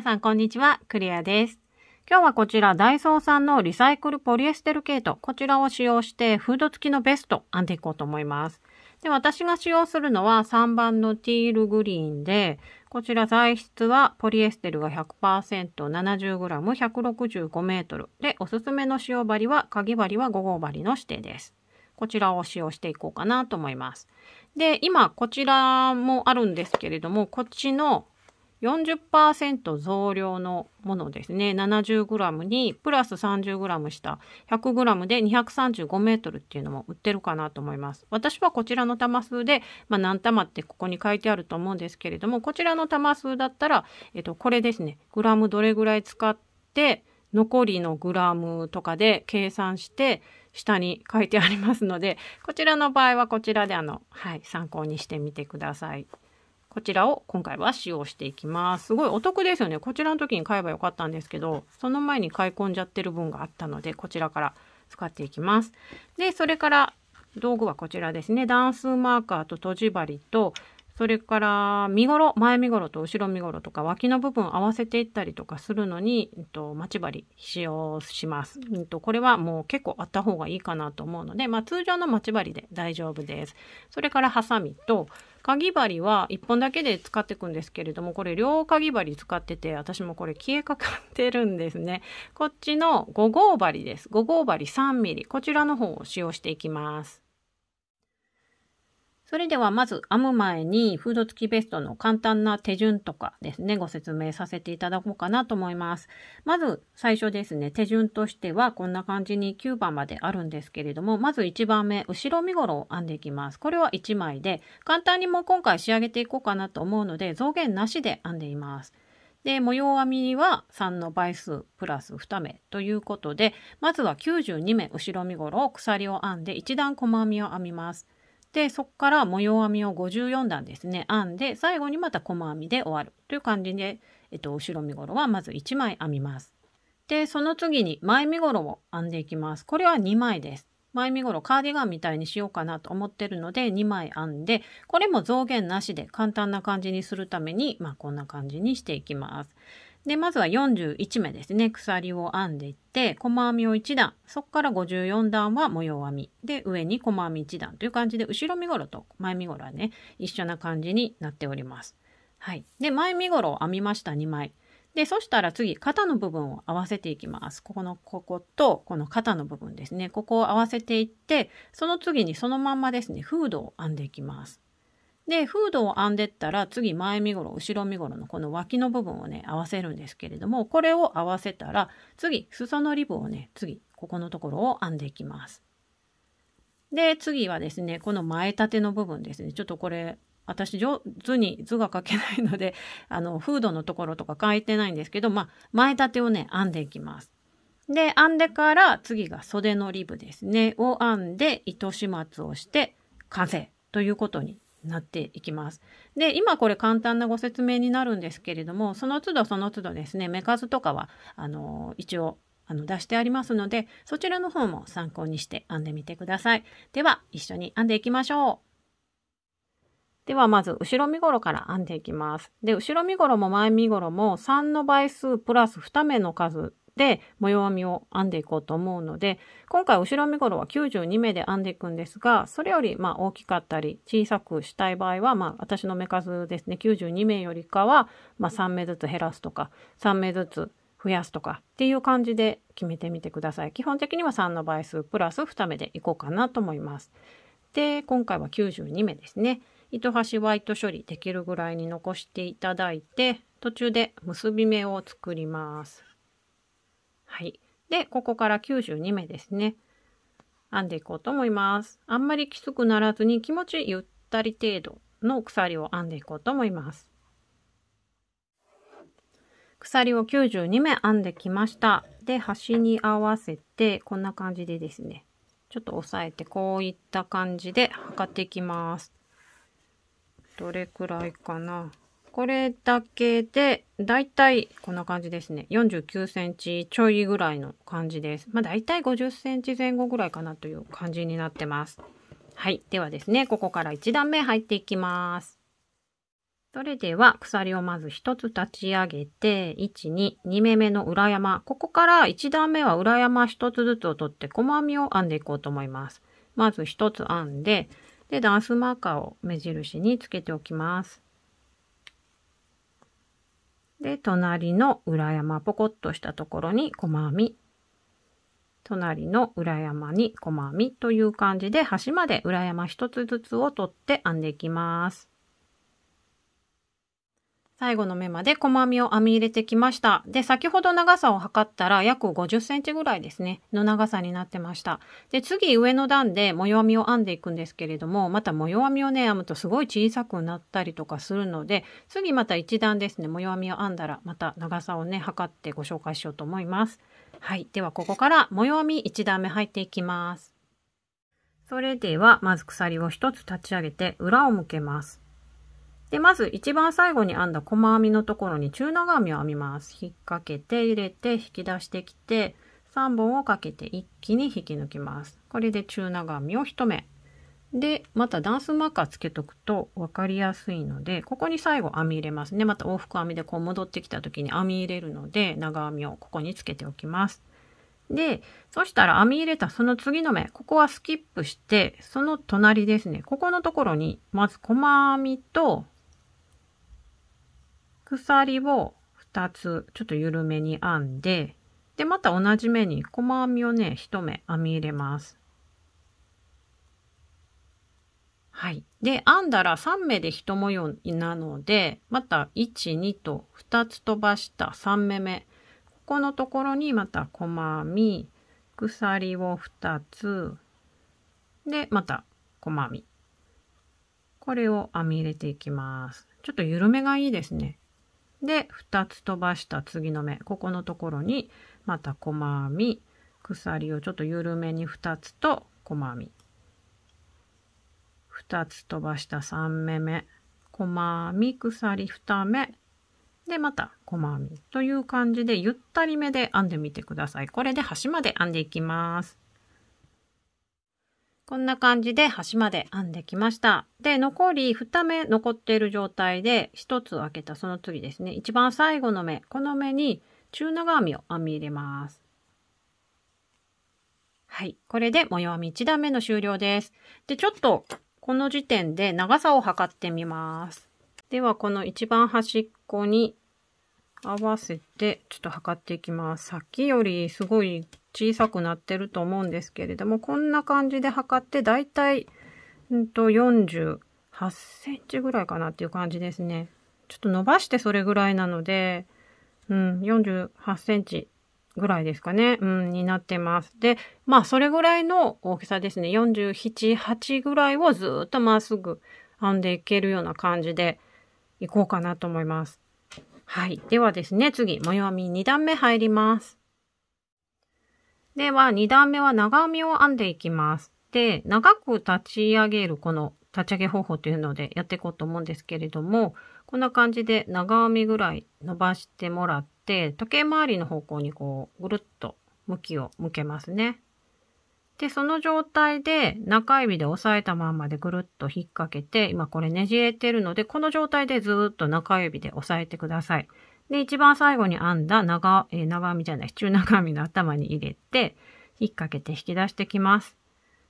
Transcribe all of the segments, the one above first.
皆さん、こんにちは。クリアです。今日はこちら、ダイソーさんのリサイクルポリエステルケート。こちらを使用して、フード付きのベスト、編んでいこうと思います。で、私が使用するのは3番のティールグリーンで、こちら材質はポリエステルが 100%70g165 メートル。で、おすすめの使用針は、かぎ針は5号針の指定です。こちらを使用していこうかなと思います。で、今こちらもあるんですけれども、こっちの40%増量のものですね 70g にプラス 30g した 100g で 235m っていうのも売ってるかなと思います私はこちらの玉数で、まあ、何玉ってここに書いてあると思うんですけれどもこちらの玉数だったら、えっと、これですねグラムどれぐらい使って残りのグラムとかで計算して下に書いてありますのでこちらの場合はこちらであの、はい、参考にしてみてください。こちらを今回は使用していきます。すごいお得ですよね。こちらの時に買えばよかったんですけど、その前に買い込んじゃってる分があったので、こちらから使っていきます。で、それから道具はこちらですね。段数マーカーと閉じ針と、それから身頃、前身頃と後ろ身頃とか脇の部分合わせていったりとかするのに、えっと、待ち針使用します、えっと、これはもう結構あった方がいいかなと思うので、まあ、通常の待ち針で大丈夫ですそれからハサミとかぎ針は1本だけで使っていくんですけれどもこれ両かぎ針使ってて私もこれ消えかかってるんですねこっちの5号針です5号針 3mm こちらの方を使用していきますそれではまず編む前にフード付きベストの簡単な手順とかですね、ご説明させていただこうかなと思います。まず最初ですね、手順としてはこんな感じに9番まであるんですけれども、まず1番目、後ろ身ごろを編んでいきます。これは1枚で、簡単にもう今回仕上げていこうかなと思うので、増減なしで編んでいます。で、模様編みは3の倍数プラス2目ということで、まずは92目後ろ身ごろを鎖を編んで1段細編みを編みます。でそこから模様編みを54段ですね編んで最後にまた細編みで終わるという感じで、えっと、後ろ身ごろはまず1枚編みます。でその次に前身ごろを編んでいきます。これは2枚です。前身ごろカーディガンみたいにしようかなと思ってるので2枚編んでこれも増減なしで簡単な感じにするために、まあ、こんな感じにしていきます。でまずは41目ですね鎖を編んでいって細編みを1段そこから54段は模様編みで上に細編み1段という感じで後ろ身ごろと前身ごろはね一緒な感じになっております。はい、で前身ごろを編みました2枚。でそしたら次肩の部分を合わせていきます。ここのこことこの肩の部分ですねここを合わせていってその次にそのまんまですねフードを編んでいきます。で、フードを編んでったら、次前身ごろ、後ろ身ごろのこの脇の部分をね、合わせるんですけれども、これを合わせたら、次、裾のリブをね、次、ここのところを編んでいきます。で、次はですね、この前立ての部分ですね。ちょっとこれ、私上手に図が書けないので、あの、フードのところとか書いてないんですけど、まあ、前立てをね、編んでいきます。で、編んでから次が袖のリブですね、を編んで糸始末をして完成ということになっていきます。で今これ簡単なご説明になるんですけれどもその都度その都度ですね目数とかはあの一応あの出してありますのでそちらの方も参考にして編んでみてください。では一緒に編んでいきましょう。ではまず後ろ身頃から編んでいきます。で後ろ身頃も前身頃も3の倍数プラス2目の数で模様編みを編んでいこうと思うので今回後ろ身頃は92目で編んでいくんですがそれよりま大きかったり小さくしたい場合はまあ私の目数ですね92目よりかはま3目ずつ減らすとか3目ずつ増やすとかっていう感じで決めてみてください。基本的には3の倍数プラス2目でいこうかなと思います。で今回は92目ですね。糸端ワイ糸処理できるぐらいに残していただいて途中で結び目を作ります。はい。で、ここから92目ですね。編んでいこうと思います。あんまりきつくならずに気持ちゆったり程度の鎖を編んでいこうと思います。鎖を92目編んできました。で、端に合わせて、こんな感じでですね、ちょっと押さえて、こういった感じで測っていきます。どれくらいかなこれだけで、だいたいこんな感じですね。49センチちょいぐらいの感じです。まあ、だいたい50センチ前後ぐらいかなという感じになってます。はい。ではですね、ここから1段目入っていきます。それでは鎖をまず1つ立ち上げて、1、2、2目目の裏山。ここから1段目は裏山1つずつを取って細編みを編んでいこうと思います。まず1つ編んで、で、ダンスマーカーを目印につけておきます。で、隣の裏山、ポコッとしたところに細編み。隣の裏山に細編みという感じで、端まで裏山一つずつを取って編んでいきます。最後の目まで細編みを編み入れてきました。で、先ほど長さを測ったら約50センチぐらいですね、の長さになってました。で、次上の段で模様編みを編んでいくんですけれども、また模様編みをね、編むとすごい小さくなったりとかするので、次また1段ですね、模様編みを編んだらまた長さをね、測ってご紹介しようと思います。はい。では、ここから模様編み1段目入っていきます。それでは、まず鎖を1つ立ち上げて裏を向けます。で、まず一番最後に編んだ細編みのところに中長編みを編みます。引っ掛けて入れて引き出してきて3本をかけて一気に引き抜きます。これで中長編みを1目。で、また段数マーカーつけとくと分かりやすいので、ここに最後編み入れますね。また往復編みでこう戻ってきた時に編み入れるので、長編みをここにつけておきます。で、そしたら編み入れたその次の目、ここはスキップして、その隣ですね。ここのところに、まず細編みと鎖を2つちょっと緩めに編んででまた同じ目に細編みをね1目編み入れます。はい。で、編んだら3目で1模様なので、また1、2と2つ飛ばした3目目。ここのところにまた細編み、鎖を2つ、で、また細編み。これを編み入れていきます。ちょっと緩めがいいですね。で2つ飛ばした次の目ここのところにまた細編み鎖をちょっと緩めに2つと細編み2つ飛ばした3目目細編み鎖2目でまた細編みという感じでゆったりめで編んでみてください。これで端まで編んでいきます。こんな感じで端まで編んできました。で、残り2目残っている状態で1つ開けたその次ですね。一番最後の目、この目に中長編みを編み入れます。はい。これで模様編み1段目の終了です。で、ちょっとこの時点で長さを測ってみます。では、この一番端っこに合わせてちょっと測っていきます。さっきよりすごい小さくなってると思うんですけれども、こんな感じで測って、だいたい、うんと、48センチぐらいかなっていう感じですね。ちょっと伸ばしてそれぐらいなので、うん、48センチぐらいですかね、うん、になってます。で、まあ、それぐらいの大きさですね。47、8ぐらいをずっとまっすぐ編んでいけるような感じでいこうかなと思います。はい。ではですね、次、模様編み2段目入ります。では、2段目は長編みを編んでいきます。で、長く立ち上げる、この立ち上げ方法というのでやっていこうと思うんですけれども、こんな感じで長編みぐらい伸ばしてもらって、時計回りの方向にこう、ぐるっと向きを向けますね。で、その状態で中指で押さえたまんまでぐるっと引っ掛けて、今これねじれてるので、この状態でずっと中指で押さえてください。で、一番最後に編んだ長、えー、長編みじゃない、中長編みの頭に入れて、引っ掛けて引き出してきます。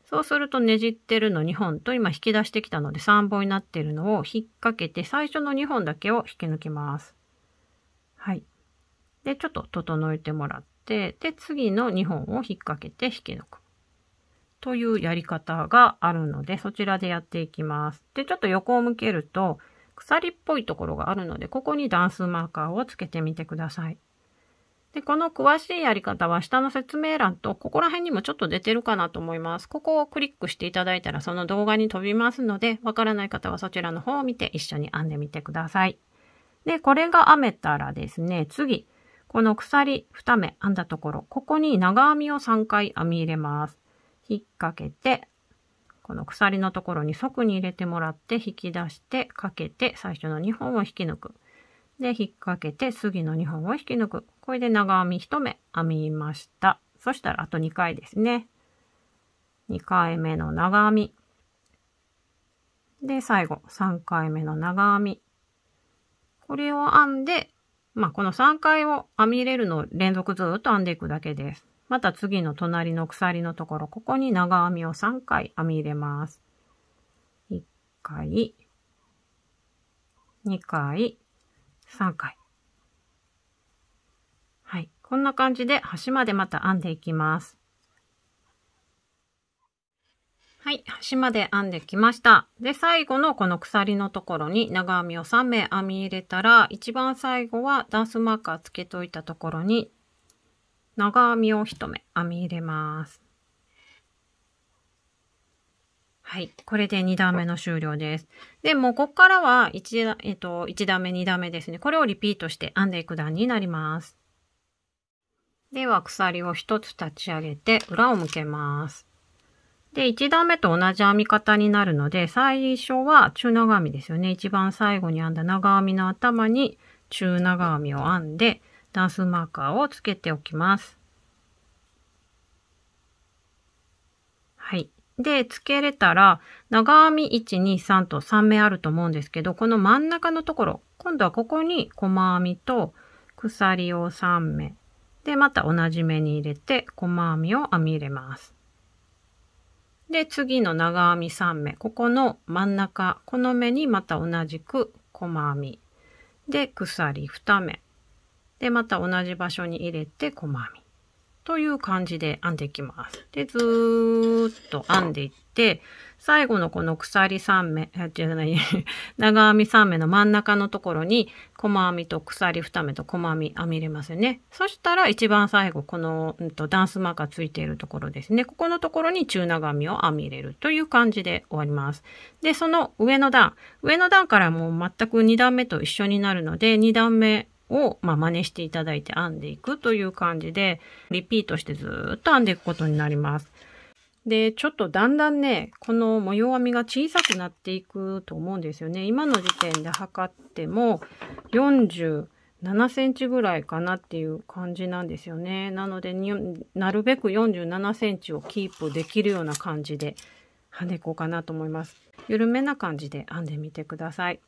そうするとねじってるの2本と今引き出してきたので3本になってるのを引っ掛けて最初の2本だけを引き抜きます。はい。で、ちょっと整えてもらって、で、次の2本を引っ掛けて引き抜く。というやり方があるので、そちらでやっていきます。で、ちょっと横を向けると、鎖っぽいところがあるので、ここに段数マーカーをつけてみてください。で、この詳しいやり方は下の説明欄と、ここら辺にもちょっと出てるかなと思います。ここをクリックしていただいたらその動画に飛びますので、わからない方はそちらの方を見て一緒に編んでみてください。で、これが編めたらですね、次、この鎖2目編んだところ、ここに長編みを3回編み入れます。引っ掛けてこの鎖のところに側に入れてもらって引き出してかけて最初の2本を引き抜く。で、引っ掛けて次の2本を引き抜く。これで長編み1目編みました。そしたらあと2回ですね。2回目の長編み。で、最後、3回目の長編み。これを編んで、まあ、この3回を編み入れるのを連続ずっと編んでいくだけです。また次の隣の鎖のところ、ここに長編みを3回編み入れます。1回、2回、3回。はい。こんな感じで端までまた編んでいきます。はい。端まで編んできました。で、最後のこの鎖のところに長編みを3目編み入れたら、一番最後はダンスマーカーつけといたところに長編みを1目編み入れます。はい。これで2段目の終了です。で、もうここからは 1, えっと、1段目、2段目ですね。これをリピートして編んでいく段になります。では、鎖を1つ立ち上げて裏を向けます。で、1段目と同じ編み方になるので、最初は中長編みですよね。一番最後に編んだ長編みの頭に中長編みを編んで、タンスマーカーをつけておきます。はい。で、付けれたら、長編み1、2、3と3目あると思うんですけど、この真ん中のところ、今度はここに細編みと鎖を3目。で、また同じ目に入れて、細編みを編み入れます。で、次の長編み3目。ここの真ん中、この目にまた同じく細編み。で、鎖2目。で、また同じ場所に入れて細編み。という感じで編んでいきます。で、ずーっと編んでいって、最後のこの鎖3目、じゃない、長編み3目の真ん中のところに、細編みと鎖2目と細編み編み入れますよね。そしたら一番最後、この、うん、とダンスマーカーついているところですね。ここのところに中長編みを編み入れるという感じで終わります。で、その上の段、上の段からもう全く2段目と一緒になるので、2段目を、まあ、真似していただいて編んでいくという感じで、リピートしてずっと編んでいくことになります。で、ちょっとだんだんね、この模様編みが小さくなっていくと思うんですよね。今の時点で測っても47センチぐらいかなっていう感じなんですよね。なのでなるべく47センチをキープできるような感じで跳ねこうかなと思います。緩めな感じで編んでみてください。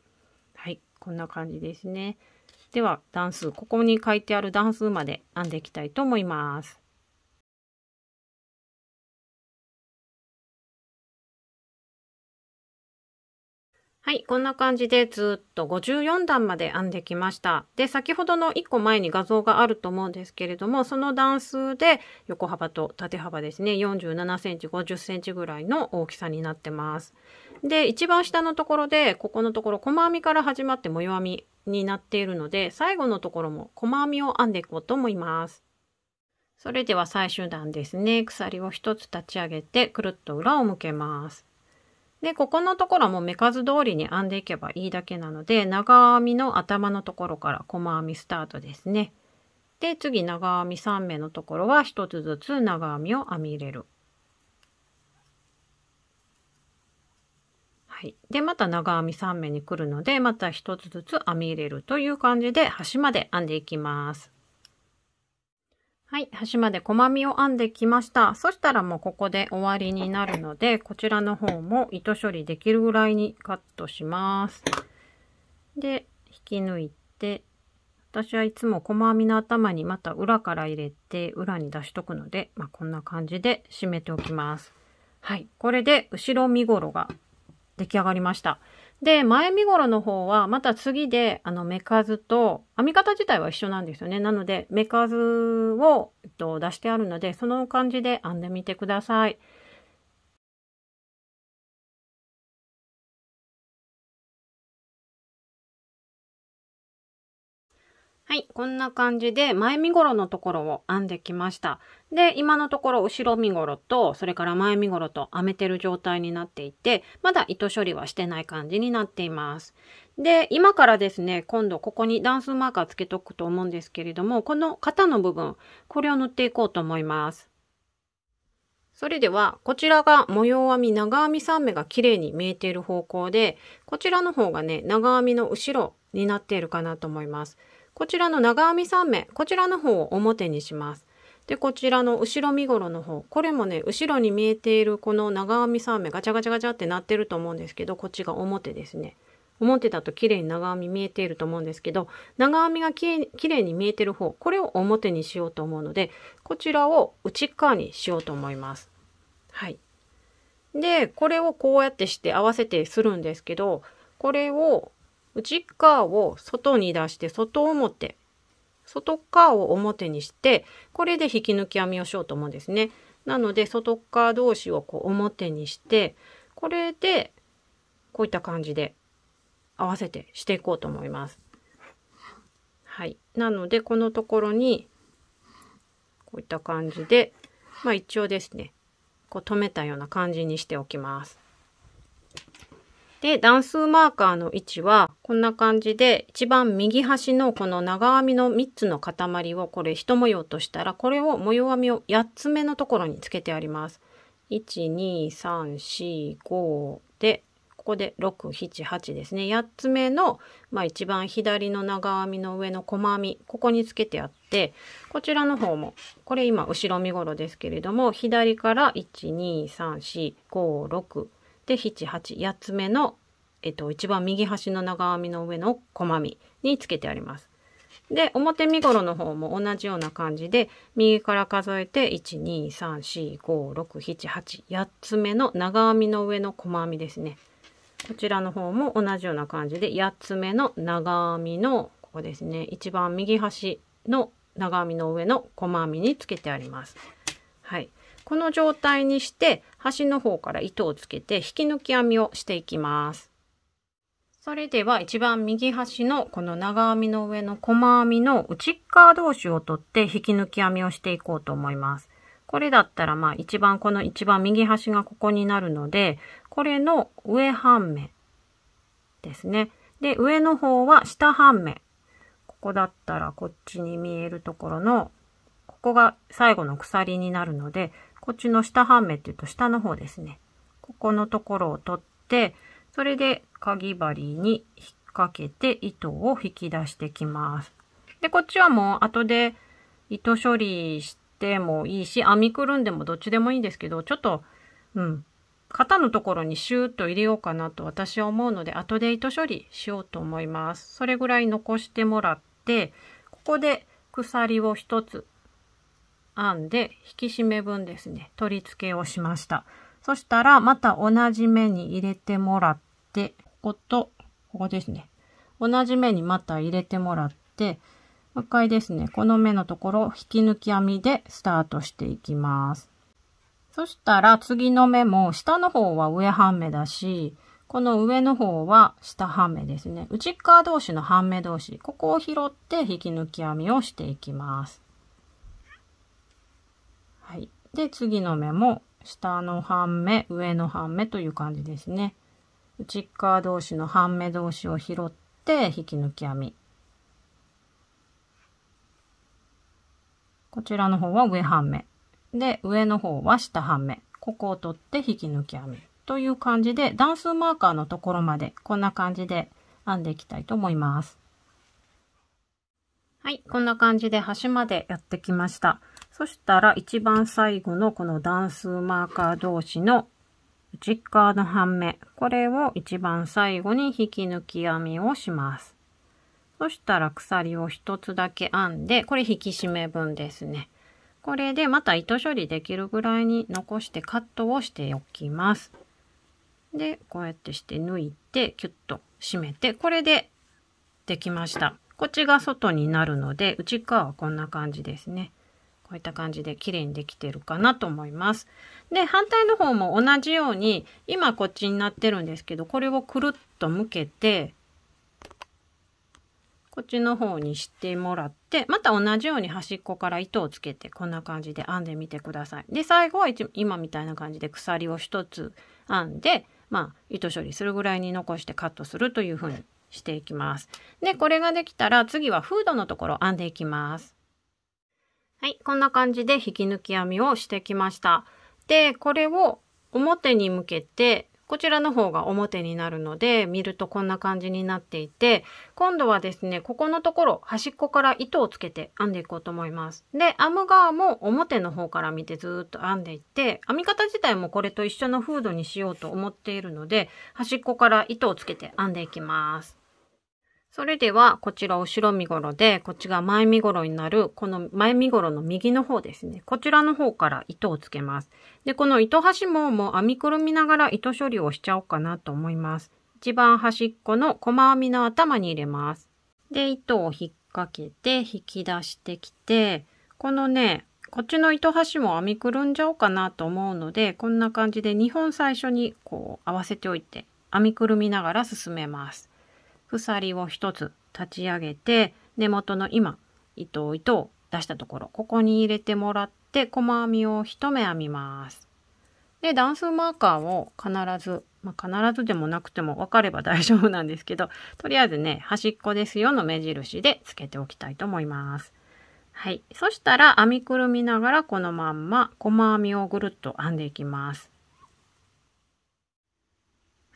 はい、こんな感じですね。では段数ここに書いてある段数まで編んでいきたいと思います。はい、こんな感じでずっと54段まで編んできました。で、先ほどの1個前に画像があると思うんですけれども、その段数で横幅と縦幅ですね、47センチ、50センチぐらいの大きさになってます。で、一番下のところで、ここのところ細編みから始まって模様編みになっているので、最後のところも細編みを編んでいこうと思います。それでは最終段ですね。鎖を1つ立ち上げて、くるっと裏を向けます。で、ここのところも目数通りに編んでいけばいいだけなので、長編みの頭のところから細編みスタートですね。で、次長編み3目のところは1つずつ長編みを編み入れる。はい。で、また長編み3目にくるので、また1つずつ編み入れるという感じで端まで編んでいきます。はい。端まで細編みを編んできました。そしたらもうここで終わりになるので、こちらの方も糸処理できるぐらいにカットします。で、引き抜いて、私はいつも細編みの頭にまた裏から入れて、裏に出しとくので、まあ、こんな感じで締めておきます。はい。これで後ろ身頃が出来上がりました。で、前身頃の方は、また次で、あの、目数と、編み方自体は一緒なんですよね。なので、目数を、えっと、出してあるので、その感じで編んでみてください。はい、こんな感じで前身頃のところを編んできました。で、今のところ後ろ身頃と、それから前身頃と編めてる状態になっていて、まだ糸処理はしてない感じになっています。で、今からですね、今度ここに段数マーカーつけとくと思うんですけれども、この肩の部分、これを塗っていこうと思います。それでは、こちらが模様編み、長編み3目が綺麗に見えている方向で、こちらの方がね、長編みの後ろになっているかなと思います。こちらの長編み3目こちらの方を表にします。でこちらの後ろ身頃の方これもね後ろに見えているこの長編み3目ガチャガチャガチャってなってると思うんですけどこっちが表ですね。表だと綺麗に長編み見えていると思うんですけど長編みがきれいに見えてる方これを表にしようと思うのでこちらを内側にしようと思います。はい、でこれをこうやってして合わせてするんですけどこれを内側を外に出して外表外側を表にしてこれで引き抜き編みをしようと思うんですね。なので外側同士をこう表にしてこれでこういった感じで合わせてしていこうと思います。はい。なのでこのところにこういった感じでまあ一応ですねこう留めたような感じにしておきます。で、段数マーカーの位置はこんな感じで一番右端のこの長編みの3つの塊をこれ一模様としたらこれを模様編みを8つ目のところにつけてあります。12345でここで678ですね8つ目の、まあ、一番左の長編みの上の細編みここにつけてあってこちらの方もこれ今後ろ身ごろですけれども左から1 2 3 4 5 6で78つ目の、えっと、一番右端の長編みの上の細編みにつけてあります。で表身頃の方も同じような感じで右から数えて123456788つ目の長編みの上の細編みですね。こちらの方も同じような感じで8つ目の長編みのここですね一番右端の長編みの上の細編みにつけてあります。はい、この状態にして端の方から糸をつけて引き抜き編みをしていきます。それでは一番右端のこの長編みの上の細編みの内側同士を取って引き抜き編みをしていこうと思います。これだったらまあ一番この一番右端がここになるので、これの上半目ですね。で、上の方は下半目。ここだったらこっちに見えるところのここが最後の鎖になるので、こっちの下半目っていうと下の方ですね。ここのところを取って、それでかぎ針に引っ掛けて糸を引き出してきます。で、こっちはもう後で糸処理してもいいし、編みくるんでもどっちでもいいんですけど、ちょっと、うん、肩のところにシューッと入れようかなと私は思うので、後で糸処理しようと思います。それぐらい残してもらって、ここで鎖を1つ編んで引き締め分ですね取り付けをしましたそしたらまた同じ目に入れてもらってこことここですね同じ目にまた入れてもらってもう一回ですねこの目のところ引き抜き編みでスタートしていきますそしたら次の目も下の方は上半目だしこの上の方は下半目ですね。内側同士の半目同士、ここを拾って引き抜き編みをしていきます。はい。で、次の目も下の半目、上の半目という感じですね。内側同士の半目同士を拾って引き抜き編み。こちらの方は上半目。で、上の方は下半目。ここを取って引き抜き編み。という感じで、段数マーカーのところまで、こんな感じで編んでいきたいと思います。はい、こんな感じで端までやってきました。そしたら一番最後のこの段数マーカー同士の内側の半目、これを一番最後に引き抜き編みをします。そしたら鎖を1つだけ編んで、これ引き締め分ですね。これでまた糸処理できるぐらいに残してカットをしておきます。で、こうやってして抜いて、キュッと締めて、これでできました。こっちが外になるので、内側はこんな感じですね。こういった感じで綺麗にできてるかなと思います。で、反対の方も同じように、今こっちになってるんですけど、これをくるっと向けて、こっちの方にしてもらって、また同じように端っこから糸をつけて、こんな感じで編んでみてください。で、最後は一今みたいな感じで鎖を1つ編んで、まあ、糸処理するぐらいに残してカットするというふうにしていきます。で、これができたら次はフードのところ編んでいきます。はい、こんな感じで引き抜き編みをしてきました。で、これを表に向けて、こちらの方が表になるので、見るとこんな感じになっていて、今度はですね、ここのところ、端っこから糸をつけて編んでいこうと思います。で、編む側も表の方から見てずっと編んでいって、編み方自体もこれと一緒のフードにしようと思っているので、端っこから糸をつけて編んでいきます。それでは、こちら後ろ身ごろで、こっちが前身ごろになる、この前身ごろの右の方ですね。こちらの方から糸をつけます。で、この糸端ももう編みくるみながら糸処理をしちゃおうかなと思います。一番端っこの細編みの頭に入れます。で、糸を引っ掛けて引き出してきて、このね、こっちの糸端も編みくるんじゃおうかなと思うので、こんな感じで2本最初にこう合わせておいて、編みくるみながら進めます。鎖を1つ立ち上げて根元の今糸を糸を出したところここに入れてもらって細編みを1目編みます。で段数マーカーを必ず、まあ、必ずでもなくても分かれば大丈夫なんですけどとりあえずね端っこですよの目印でつけておきたいと思います。はい、そしたら編みくるみながらこのまんま細編みをぐるっと編んでいきます。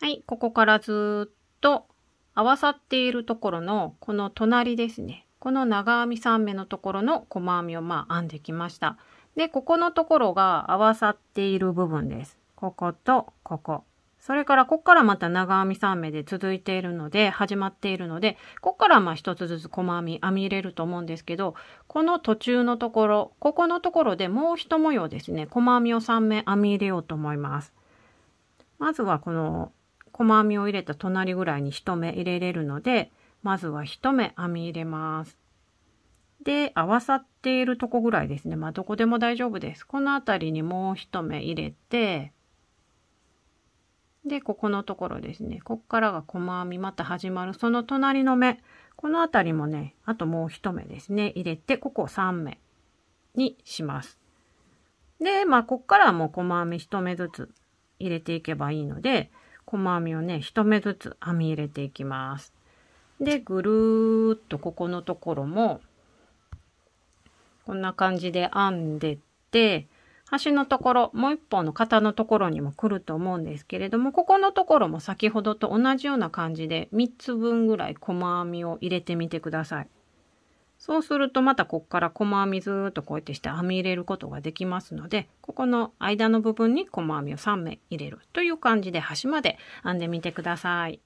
はい、ここからずっと合わさっているところのこの隣ですねこの長編み3目のところの細編みをまあ編んできましたでここのところが合わさっている部分ですこことここそれからここからまた長編み3目で続いているので始まっているのでここからまあ1つずつ細編み編み入れると思うんですけどこの途中のところここのところでもう一模様ですね細編みを3目編み入れようと思いますまずはこの細編みを入れた隣ぐらいに1目入れれるのでまずは1目編み入れます。で合わさっているとこぐらいですねまあどこでも大丈夫です。この辺りにもう1目入れてでここのところですねこっからが細編みまた始まるその隣の目この辺りもねあともう1目ですね入れてここ3目にします。でまあこっからはもう細編み1目ずつ入れていけばいいので細編みをね1目ずつ編み入れていきます。でぐるーっとここのところもこんな感じで編んでって端のところもう一本の型のところにも来ると思うんですけれどもここのところも先ほどと同じような感じで3つ分ぐらい細編みを入れてみてください。そうするとまたこっから細編みずっとこうやってして編み入れることができますのでここの間の部分に細編みを3目入れるという感じで端まで編んでみてください。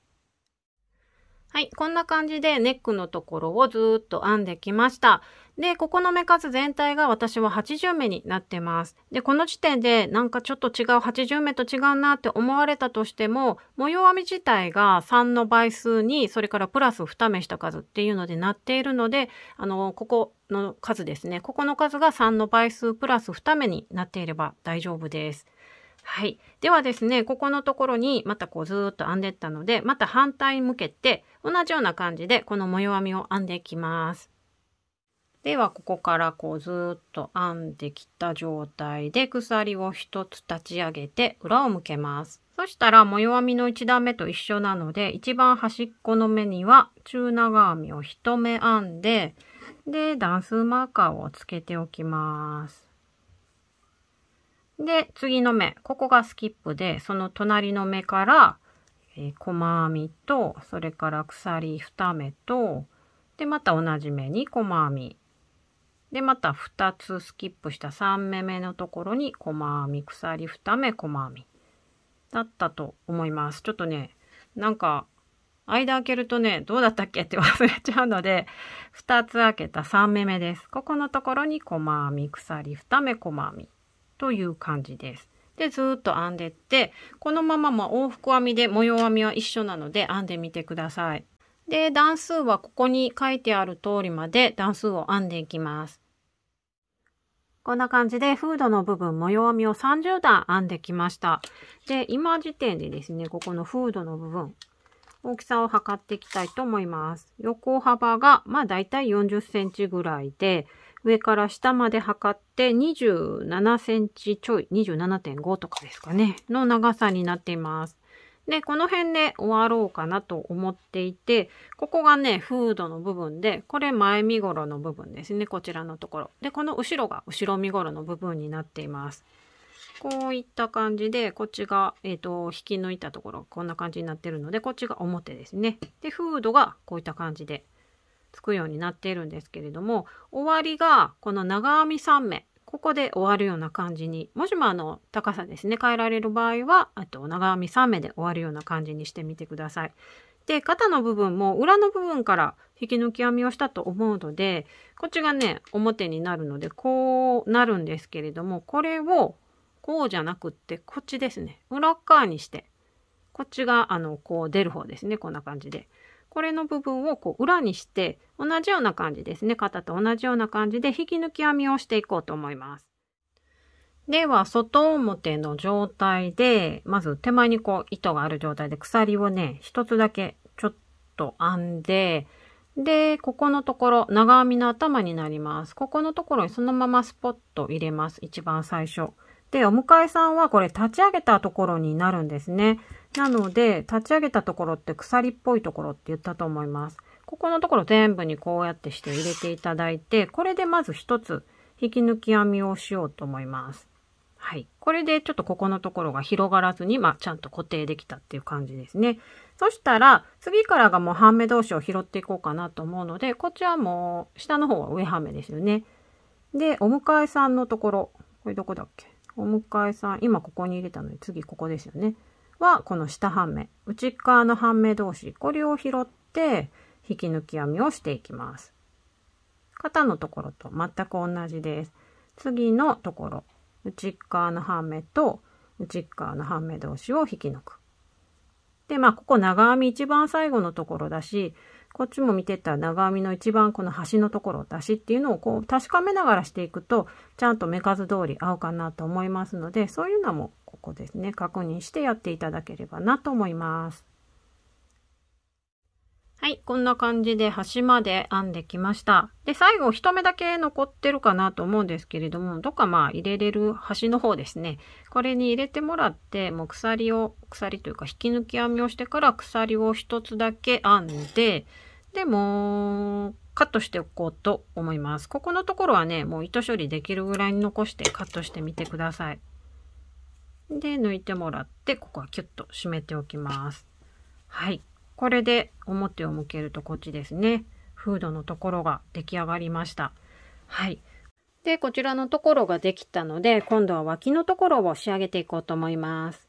はい、こんな感じでネックのところをずっと編んできました。で、ここの目数全体が私は80目になってます。で、この時点でなんかちょっと違う80目と違うなって思われたとしても、模様編み自体が3の倍数に、それからプラス2目した数っていうのでなっているので、あの、ここの数ですね。ここの数が3の倍数プラス2目になっていれば大丈夫です。はい。ではですね、ここのところにまたこうずーっと編んでったので、また反対向けて同じような感じでこの模様編みを編んでいきます。ではここからこうずーっと編んできた状態で鎖を1つ立ち上げて裏を向けます。そしたら模様編みの1段目と一緒なので、一番端っこの目には中長編みを1目編んで、で、段数マーカーをつけておきます。で、次の目。ここがスキップで、その隣の目から、えー、細編みと、それから鎖2目と、で、また同じ目に細編み。で、また2つスキップした3目目のところに細編み、鎖2目、細編み。だったと思います。ちょっとね、なんか、間開けるとね、どうだったっけって忘れちゃうので、2つ開けた3目目です。ここのところに細編み、鎖2目、細編み。という感じです。でずっと編んでってこのままも往復編みで模様編みは一緒なので編んでみてください。で段数はここに書いてある通りまで段数を編んでいきます。こんな感じでフードの部分模様編みを30段編んできました。で今時点でですねここのフードの部分大きさを測っていきたいと思います。横幅がまあだいたい40センチぐらいで上から下まで測って27センチちょい、27.5とかですかね、の長さになっています。で、この辺で終わろうかなと思っていて、ここがね、フードの部分で、これ前身頃の部分ですね、こちらのところ。で、この後ろが後ろ身頃の部分になっています。こういった感じで、こっちが、えっ、ー、と、引き抜いたところ、こんな感じになってるので、こっちが表ですね。で、フードがこういった感じでつくようになっているんですけれども終わりがこの長編み3目ここで終わるような感じにもしもあの高さですね変えられる場合はあと長編み3目で終わるような感じにしてみてください。で肩の部分も裏の部分から引き抜き編みをしたと思うのでこっちがね表になるのでこうなるんですけれどもこれをこうじゃなくってこっちですね裏側にしてこっちがあのこう出る方ですねこんな感じで。これの部分をこう裏にして同じような感じですね肩と同じような感じで引き抜き編みをしていこうと思います。では外表の状態でまず手前にこう糸がある状態で鎖をね一つだけちょっと編んでで、ここのところ、長編みの頭になります。ここのところにそのままスポッと入れます。一番最初。で、お迎えさんはこれ立ち上げたところになるんですね。なので、立ち上げたところって鎖っぽいところって言ったと思います。ここのところ全部にこうやってして入れていただいて、これでまず一つ引き抜き編みをしようと思います。はい。これでちょっとここのところが広がらずに、まあ、ちゃんと固定できたっていう感じですね。そしたら、次からがもう半目同士を拾っていこうかなと思うので、こっちはもう、下の方は上半目ですよね。で、お迎えさんのところ、これどこだっけお迎えさん、今ここに入れたので、次ここですよね。はこの下半目内側の半目同士これを拾って引き抜き編みをしていきます肩のところと全く同じです次のところ内側の半目と内側の半目同士を引き抜くでまあここ長編み一番最後のところだしこっちも見てた長編みの一番この端のところ出しっていうのをこう確かめながらしていくとちゃんと目数通り合うかなと思いますのでそういうのもここですね確認してやっていただければなと思います。はい、こんな感じで端まで編んできました。で、最後一目だけ残ってるかなと思うんですけれども、どっかまあ入れれる端の方ですね。これに入れてもらって、もう鎖を、鎖というか引き抜き編みをしてから鎖を一つだけ編んで、でもカットしておこうと思います。ここのところはね、もう糸処理できるぐらいに残してカットしてみてください。で、抜いてもらって、ここはキュッと締めておきます。はい。これで表を向けるとこっちですね。フードのところが出来上がりました。はい。で、こちらのところができたので、今度は脇のところを仕上げていこうと思います。